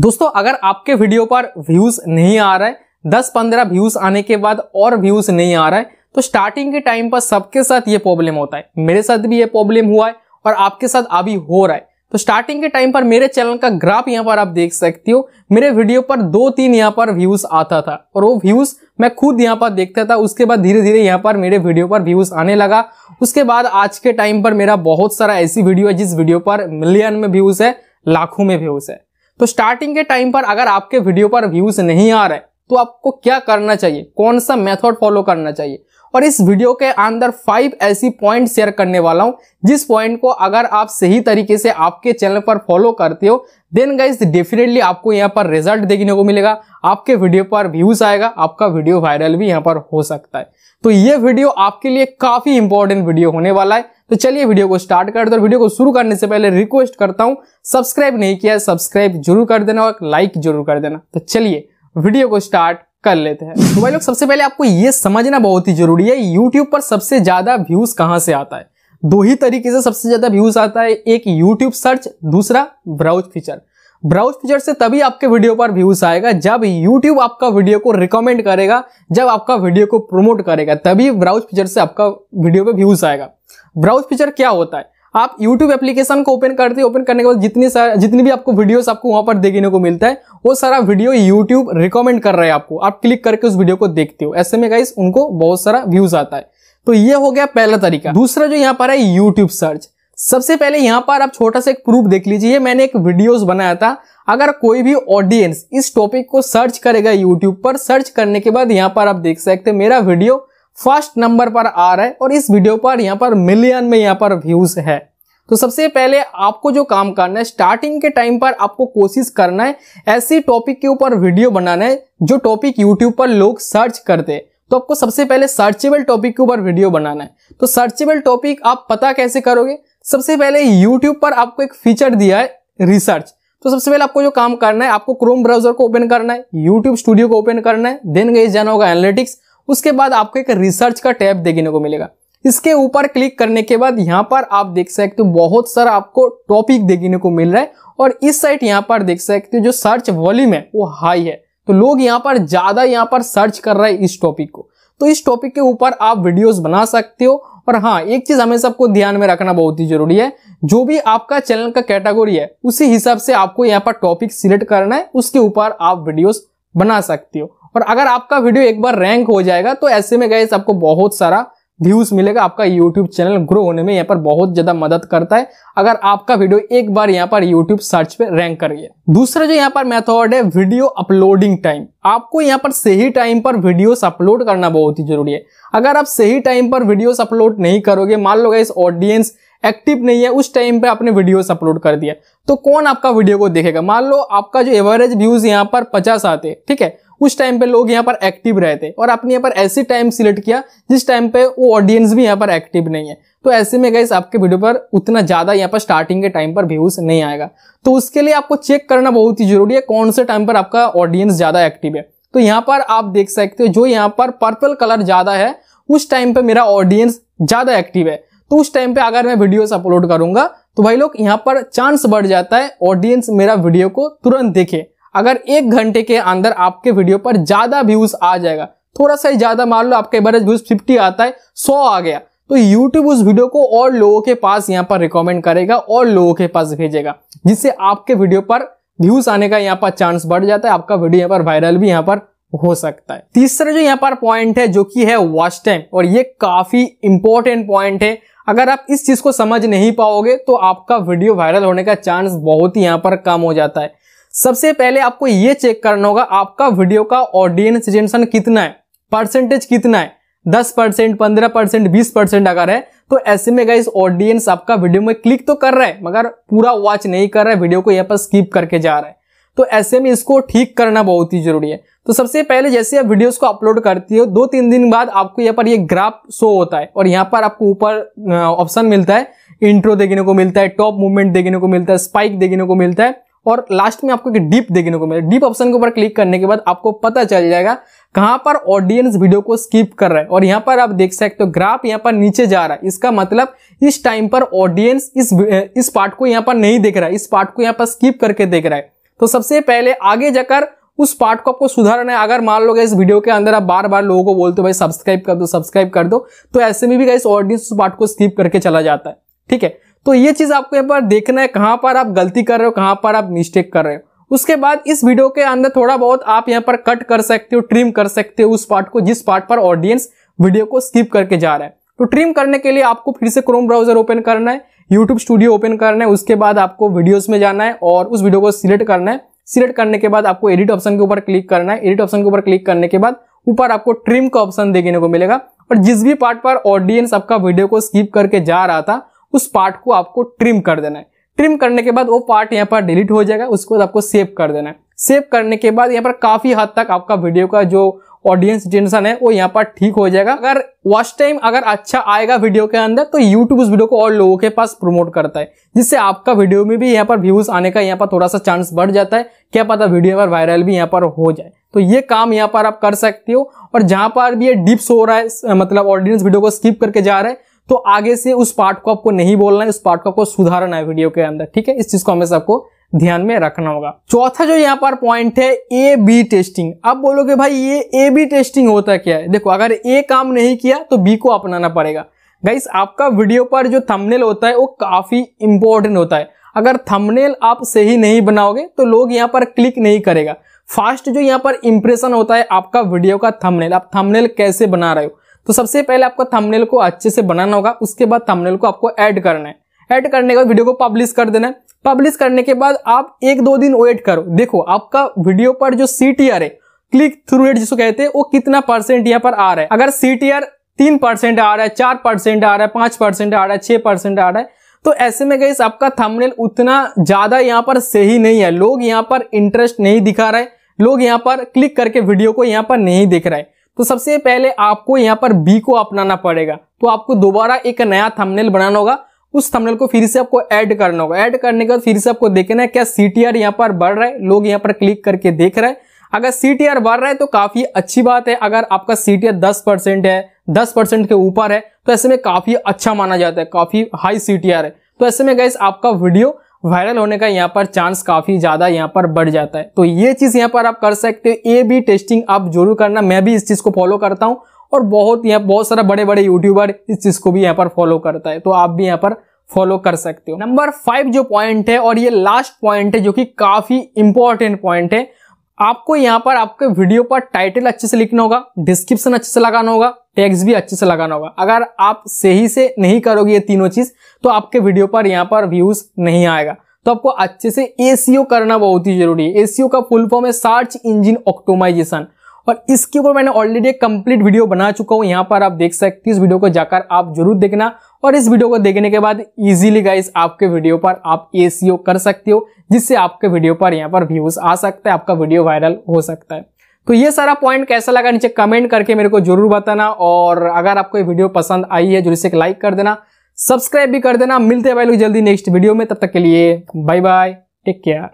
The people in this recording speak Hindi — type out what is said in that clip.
दोस्तों अगर आपके वीडियो पर व्यूज नहीं आ रहा है दस पंद्रह व्यूज आने के बाद और व्यूज नहीं आ रहा है तो स्टार्टिंग के टाइम पर सबके साथ ये प्रॉब्लम होता है मेरे साथ भी ये प्रॉब्लम हुआ है और आपके साथ अभी हो रहा है तो स्टार्टिंग के टाइम पर मेरे चैनल का ग्राफ यहाँ पर आप देख सकती हो मेरे वीडियो पर दो तीन यहाँ पर व्यूज आता था और वो व्यूज मैं खुद यहाँ पर देखता था उसके बाद धीरे धीरे यहाँ पर मेरे वीडियो पर व्यूज आने लगा उसके बाद आज के टाइम पर मेरा बहुत सारा ऐसी वीडियो है जिस वीडियो पर मिलियन में व्यूज है लाखों में व्यूज है तो स्टार्टिंग के टाइम पर अगर आपके वीडियो पर व्यूज नहीं आ रहे तो आपको क्या करना चाहिए कौन सा मेथड फॉलो करना चाहिए और इस वीडियो के अंदर फाइव ऐसी पॉइंट शेयर करने वाला हूं जिस पॉइंट को अगर आप सही तरीके से आपके चैनल पर फॉलो करते हो देन गाइज डेफिनेटली आपको यहां पर रिजल्ट देखने को मिलेगा आपके वीडियो पर व्यूज आएगा आपका वीडियो वायरल भी यहां पर हो सकता है तो ये वीडियो आपके लिए काफी इंपॉर्टेंट वीडियो होने वाला है तो चलिए वीडियो को स्टार्ट कर दो वीडियो को शुरू करने से पहले रिक्वेस्ट करता हूं सब्सक्राइब नहीं किया है सब्सक्राइब जरूर कर देना और लाइक जरूर कर देना तो चलिए वीडियो को स्टार्ट कर लेते हैं तो भाई लोग सबसे पहले आपको ये समझना बहुत ही जरूरी है यूट्यूब पर सबसे ज्यादा व्यूज कहाँ से आता है दो ही तरीके से सबसे ज्यादा व्यूज आता है एक यूट्यूब सर्च दूसरा ब्राउज फीचर ब्राउज फीचर से तभी आपके वीडियो पर व्यूज आएगा जब YouTube आपका वीडियो को रिकमेंड करेगा जब आपका वीडियो को प्रमोट करेगा तभी ब्राउज फीचर से आपका वीडियो पे व्यूज आएगा ब्राउज फीचर क्या होता है आप YouTube एप्लीकेशन को ओपन करते ओपन करने के बाद जितनी सारे जितनी भी आपको वीडियोस आपको वहां पर देखने को मिलता है वो सारा वीडियो YouTube रिकमेंड कर रहा है आपको आप क्लिक करके उस वीडियो को देखते हो ऐसे में गाइस उनको बहुत सारा व्यूज आता है तो ये हो गया पहला तरीका दूसरा जो यहाँ पर है यूट्यूब सर्च सबसे पहले यहाँ पर आप छोटा सा एक प्रूफ देख लीजिए मैंने एक वीडियो बनाया था अगर कोई भी ऑडियंस इस टॉपिक को सर्च करेगा यूट्यूब पर सर्च करने के बाद यहाँ पर आप देख सकते मेरा वीडियो फर्स्ट नंबर पर आ रहा है और इस वीडियो पर यहाँ पर मिलियन में यहाँ पर व्यूज है तो सबसे पहले आपको जो काम करना है स्टार्टिंग के टाइम पर आपको कोशिश करना है ऐसी टॉपिक के ऊपर वीडियो बनाना है जो टॉपिक यूट्यूब पर लोग सर्च करते हैं तो आपको सबसे पहले सर्चेबल टॉपिक के ऊपर वीडियो बनाना है तो सर्चेबल टॉपिक आप पता कैसे करोगे सबसे पहले यूट्यूब पर आपको एक फीचर दिया है रिसर्च तो सबसे पहले आपको जो काम करना है आपको क्रोम ब्राउजर को ओपन करना है यूट्यूब स्टूडियो को ओपन करना है देन गई जाना होगा एनालिटिक्स उसके बाद आपको एक रिसर्च का टैब देखने को मिलेगा इसके ऊपर क्लिक करने के बाद यहाँ पर आप देख सकते हो बहुत सारा आपको टॉपिक देखने को मिल रहा है और इस साइड यहाँ पर देख सकते हो जो सर्च वॉल्यूम है वो हाई है तो लोग यहाँ पर ज्यादा यहाँ पर सर्च कर रहे हैं इस टॉपिक को तो इस टॉपिक के ऊपर आप वीडियोस बना सकते हो और हाँ एक चीज हमें सबको ध्यान में रखना बहुत ही जरूरी है जो भी आपका चैनल का कैटेगोरी है उसी हिसाब से आपको यहाँ पर टॉपिक सिलेक्ट करना है उसके ऊपर आप वीडियोस बना सकते हो और अगर आपका वीडियो एक बार रैंक हो जाएगा तो ऐसे में गए आपको बहुत सारा व्यूज मिलेगा आपका यूट्यूब चैनल ग्रो होने में यहाँ पर बहुत ज्यादा मदद करता है अगर आपका वीडियो एक बार यहाँ पर यूट्यूब सर्च पे रैंक कर गया दूसरा जो यहाँ पर मेथड है वीडियो अपलोडिंग टाइम आपको यहाँ पर सही टाइम पर वीडियोस अपलोड करना बहुत ही जरूरी है अगर आप सही टाइम पर वीडियोस अपलोड नहीं करोगे मान लो इस ऑडियंस एक्टिव नहीं है उस टाइम पे आपने वीडियोस अपलोड कर दिया तो कौन आपका वीडियो को देखेगा मान लो आपका जो एवरेज व्यूज यहाँ पर पचास आते हैं ठीक है उस टाइम पे लोग यहाँ पर एक्टिव रहे थे और आपने यहाँ पर ऐसे टाइम सिलेक्ट किया जिस टाइम पे वो ऑडियंस भी यहाँ पर एक्टिव नहीं है तो ऐसे में गैस आपके वीडियो पर उतना ज्यादा यहाँ पर स्टार्टिंग के टाइम पर व्यूज नहीं आएगा तो उसके लिए आपको चेक करना बहुत ही जरूरी है कौन से टाइम पर आपका ऑडियंस ज्यादा एक्टिव है तो यहाँ पर आप देख सकते हो जो यहाँ पर पर्पल कलर ज्यादा है उस टाइम पे मेरा ऑडियंस ज्यादा एक्टिव है तो उस टाइम पे अगर मैं वीडियोस अपलोड करूंगा तो भाई लोग यहाँ पर चांस बढ़ जाता है ऑडियंस मेरा वीडियो को तुरंत देखे अगर एक घंटे के अंदर आपके वीडियो पर ज्यादा व्यूज आ जाएगा थोड़ा सा ही ज्यादा मान लो आपका एवरेज व्यूज 50 आता है 100 आ गया तो YouTube उस वीडियो को और लोगों के पास यहाँ पर रिकमेंड करेगा और लोगों के पास भेजेगा जिससे आपके वीडियो पर व्यूज आने का यहाँ पर चांस बढ़ जाता है आपका वीडियो यहाँ पर वायरल भी यहाँ पर हो सकता है तीसरा जो यहाँ पर पॉइंट है जो कि है वॉच टाइम और ये काफी इंपॉर्टेंट पॉइंट है अगर आप इस चीज को समझ नहीं पाओगे तो आपका वीडियो वायरल होने का चांस बहुत ही यहाँ पर कम हो जाता है सबसे पहले आपको ये चेक करना होगा आपका वीडियो का ऑडियंस रिटेंशन कितना है परसेंटेज कितना है दस परसेंट पंद्रह परसेंट बीस परसेंट अगर है तो ऐसे में गाइस ऑडियंस आपका वीडियो में क्लिक तो कर रहा है मगर पूरा वॉच नहीं कर रहा है वीडियो को यहाँ पर स्किप करके जा रहा है तो ऐसे में इसको ठीक करना बहुत ही जरूरी है तो सबसे पहले जैसे आप वीडियोस को अपलोड करती हो दो तीन दिन बाद आपको यहाँ पर ये ग्राफ शो होता है और यहाँ पर आपको ऊपर ऑप्शन मिलता है इंट्रो देखने को मिलता है टॉप मूवमेंट देखने को मिलता है स्पाइक देखने को मिलता है और लास्ट में आपको एक डीप देखने को मिले डीप ऑप्शन के ऊपर क्लिक करने के बाद आपको पता चल जाएगा कहां पर ऑडियंस वीडियो को स्किप कर रहा है और यहां पर आप देख सकते हो ग्राफ यहां पर नीचे जा रहा है इसका मतलब इस टाइम पर ऑडियंस इस इस पार्ट को यहां पर नहीं देख रहा है इस पार्ट को यहां पर स्किप करके देख रहा है तो सबसे पहले आगे जाकर उस पार्ट को आपको सुधारना है अगर मान लो इस वीडियो के अंदर आप बार बार लोगों को बोलते हो भाई सब्सक्राइब कर दो सब्सक्राइब कर दो तो ऐसे में भी गाइस ऑडियंस उस पार्ट को स्किप करके चला जाता है ठीक है तो ये चीज़ आपको यहाँ पर देखना है कहाँ पर आप गलती कर रहे हो कहाँ पर आप मिस्टेक कर रहे हो उसके बाद इस वीडियो के अंदर थोड़ा बहुत आप यहाँ पर कट कर सकते हो ट्रिम कर सकते हो उस पार्ट को जिस पार्ट पर ऑडियंस वीडियो को स्किप करके जा रहा है तो ट्रिम करने के लिए आपको फिर से क्रोम ब्राउजर ओपन करना है यूट्यूब स्टूडियो ओपन करना है उसके बाद आपको वीडियोस में जाना है और उस वीडियो को सिलेक्ट करना है सिलेक्ट करने के बाद आपको एडिट ऑप्शन के ऊपर क्लिक करना है एडिट ऑप्शन के ऊपर क्लिक करने के बाद ऊपर आपको ट्रिम का ऑप्शन देखने को मिलेगा और जिस भी पार्ट पर ऑडियंस आपका वीडियो को स्किप करके जा रहा था उस पार्ट को आपको ट्रिम कर देना है ट्रिम करने के बाद वो पार्ट यहाँ पर डिलीट हो जाएगा उसको आपको सेव कर देना है सेव करने के बाद यहाँ पर काफ़ी हद तक आपका वीडियो का जो ऑडियंस जेनरेशन है वो यहाँ पर ठीक हो जाएगा अगर वॉच टाइम अगर अच्छा आएगा वीडियो के अंदर तो यूट्यूब उस वीडियो को और लोगों के पास प्रमोट करता है जिससे आपका वीडियो में भी यहाँ पर व्यूज आने का यहाँ पर थोड़ा सा चांस बढ़ जाता है क्या पता वीडियो पर वायरल भी यहाँ पर हो जाए तो ये काम यहाँ पर आप कर सकते हो और जहां पर भी ये डिप्स हो रहा है मतलब ऑडियंस वीडियो को स्किप करके जा रहा है तो आगे से उस पार्ट को आपको नहीं बोलना है उस पार्ट को आपको सुधारना है वीडियो के अंदर ठीक है इस चीज को हमेशा आपको ध्यान में रखना होगा चौथा जो यहाँ पर पॉइंट है ए बी टेस्टिंग अब बोलोगे भाई ये ए बी टेस्टिंग होता क्या है देखो अगर ए काम नहीं किया तो बी को अपनाना पड़ेगा गाइस आपका वीडियो पर जो थंबनेल होता है वो काफी इंपॉर्टेंट होता है अगर थंबनेल आप सही नहीं बनाओगे तो लोग यहाँ पर क्लिक नहीं करेगा फास्ट जो यहाँ पर इंप्रेशन होता है आपका वीडियो का थंबनेल आप थंबनेल कैसे बना रहे हो तो सबसे पहले आपको थंबनेल को अच्छे से बनाना होगा उसके बाद थंबनेल को आपको ऐड करना है ऐड करने के बाद वीडियो को पब्लिश कर देना है पब्लिश करने के बाद आप एक दो दिन वेट करो देखो आपका वीडियो पर जो सी है क्लिक थ्रू रेट जिसको कहते हैं वो कितना परसेंट यहाँ पर आ रहा है अगर सी टी आर तीन परसेंट आ रहा है चार परसेंट आ रहा है पांच परसेंट आ रहा है छह परसेंट आ रहा है तो ऐसे में गई आपका थंबनेल उतना ज्यादा यहाँ पर सही नहीं है लोग यहाँ पर इंटरेस्ट नहीं दिखा रहे लोग यहाँ पर क्लिक करके वीडियो को यहाँ पर नहीं दिख रहे तो सबसे पहले आपको यहाँ पर बी को अपनाना पड़ेगा तो आपको दोबारा एक नया थंबनेल बनाना होगा उस थंबनेल को फिर से आपको ऐड करना होगा ऐड करने के बाद फिर से आपको देखना है क्या सी टी आर यहाँ पर बढ़ रहा है लोग यहाँ पर क्लिक करके देख रहे हैं अगर सी टी आर बढ़ रहा है तो काफी अच्छी बात है अगर आपका सी टी आर दस परसेंट है दस परसेंट के ऊपर है तो ऐसे में काफी अच्छा माना जाता है काफी हाई सी टी आर है तो ऐसे में गैस आपका वीडियो वायरल होने का यहाँ पर चांस काफी ज्यादा यहाँ पर बढ़ जाता है तो ये चीज यहाँ पर आप कर सकते हो ए बी टेस्टिंग आप जरूर करना मैं भी इस चीज को फॉलो करता हूँ और बहुत यहाँ बहुत सारा बड़े बड़े यूट्यूबर इस चीज को भी यहाँ पर फॉलो करता है तो आप भी यहाँ पर फॉलो कर सकते हो नंबर फाइव जो पॉइंट है और ये लास्ट पॉइंट है जो कि काफी इंपॉर्टेंट पॉइंट है आपको यहाँ पर आपके वीडियो पर टाइटल अच्छे से लिखना होगा डिस्क्रिप्शन अच्छे से लगाना होगा टेक्स भी अच्छे से लगाना होगा अगर आप सही से नहीं करोगे ये तीनों चीज तो आपके वीडियो पर यहाँ पर व्यूज नहीं आएगा तो आपको अच्छे से एसीओ करना बहुत ही जरूरी है एसीओ का फुल फॉर्म है सर्च इंजिन ऑक्टोमाइजेशन और इसके ऊपर मैंने ऑलरेडी एक कंप्लीट वीडियो बना चुका हूं यहाँ पर आप देख सकते इस वीडियो को जाकर आप जरूर देखना और इस वीडियो को देखने के बाद इजीली गाइस आपके वीडियो पर आप ए कर सकते हो जिससे आपके वीडियो पर यहाँ पर व्यूज आ सकता है आपका वीडियो वायरल हो सकता है तो ये सारा पॉइंट कैसा लगा नीचे कमेंट करके मेरे को जरूर बताना और अगर आपको ये वीडियो पसंद आई है जरूर से लाइक कर देना सब्सक्राइब भी कर देना मिलते हैं भाई लोग जल्दी नेक्स्ट वीडियो में तब तक के लिए बाय बाय टेक केयर